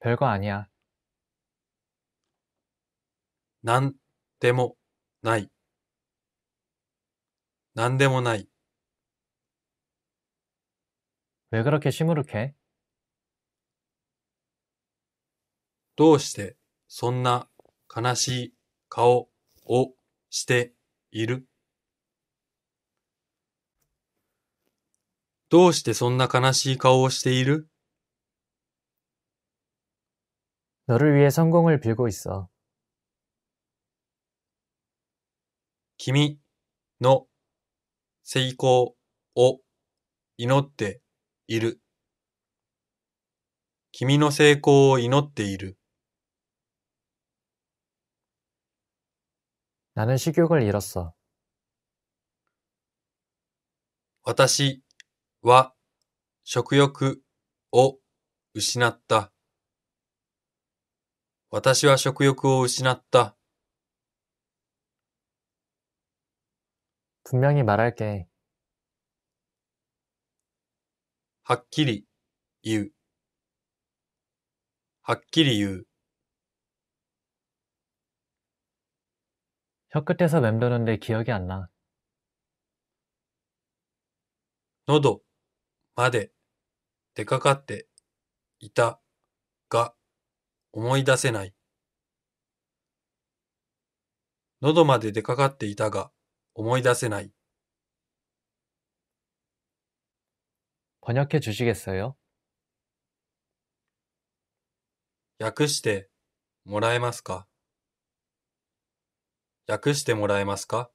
별거아니야난데모나이난데모나이왜그렇게시무룩해どうしてそんな悲しい顔をしているどうしてそんな悲しい顔をしている 너를 위해 성공을 빌고 있어. 君の成功を祈っている。君の成功を祈っている。 나는 식욕을 잃었어. 私は食欲を失った。私は食欲を失った。 분명히 말할게. 확실히, 이유. 확실히 이유. 혀끝에서 맴도는데 기억이 안 나. 너도, 마데, 데카카테, 이타, 가, 思い出せない。喉まで出かかっていたが、思い出せない。번역해주시겠어요訳してもらえますか訳してもらえますか